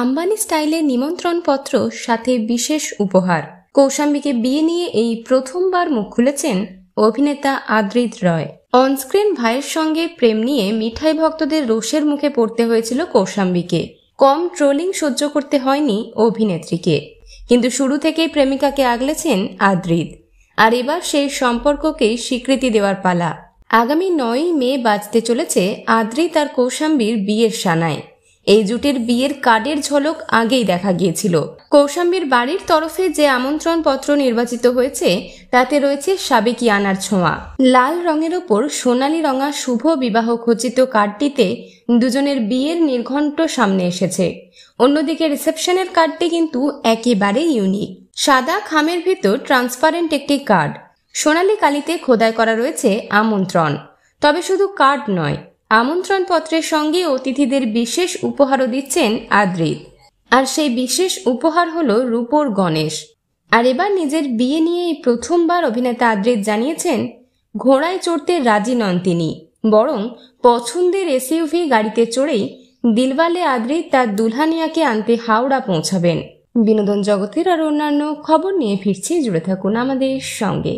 আম্বানি স্টাইলে নিমন্ত্রণপত্র সাথে বিশেষ উপহার কৌশাম্বীকে বিয়ে নিয়ে এই প্রথমবার মুখ খুলেছেন অভিনেতা আদ্রিত রয় অনস্ক্রিন ভাইয়ের সঙ্গে প্রেম নিয়ে মিঠাই ভক্তদের রোষের মুখে পড়তে হয়েছিল কৌশাম্বীকে কম ট্রোলিং সহ্য করতে হয়নি অভিনেত্রীকে কিন্তু শুরু থেকেই প্রেমিকাকে আগলেছেন আদ্রিদ আর এবার সেই সম্পর্ককে স্বীকৃতি দেওয়ার পালা আগামী নয়ই মে বাজতে চলেছে আদ্রিদ আর কৌশাম্বীর বিয়ের সানায় এই জুটের বিয়ের কার্ডের ঝলক আগেই দেখা গিয়েছিল কৌশাম্বীর বাড়ির তরফে যে আমন্ত্রণ পত্র নির্বাচিত হয়েছে তাতে রয়েছে সাবেকি আনার ছোঁয়া লাল রঙের ওপর সোনালি রঙা শুভ বিবাহ খচিত কার্ডটিতে দুজনের বিয়ের নির্ঘণ্ট সামনে এসেছে অন্যদিকে রিসেপশনের কার্ডটি কিন্তু একেবারে ইউনিক সাদা খামের ভেতর ট্রান্সপারেন্ট একটি কার্ড সোনালি কালিতে খোদাই করা রয়েছে আমন্ত্রণ তবে শুধু কার্ড নয় আমন্ত্রণপত্রের সঙ্গে অতিথিদের বিশেষ উপহারও দিচ্ছেন আদ্রিত আর সেই বিশেষ উপহার হল রূপোর গণেশ আর এবার নিজের বিয়ে নিয়ে এই প্রথমবার অভিনেতা আদ্রিত জানিয়েছেন ঘোড়ায় চড়তে রাজি নন তিনি বরং পছন্দের এসইউভি গাড়িতে চড়েই দিলওয়ালে আদ্রি তার দুলহানিয়াকে আনতে হাওড়া পৌঁছাবেন বিনোদন জগতের আর অন্যান্য খবর নিয়ে ফিরছি জুড়ে থাকুন আমাদের সঙ্গে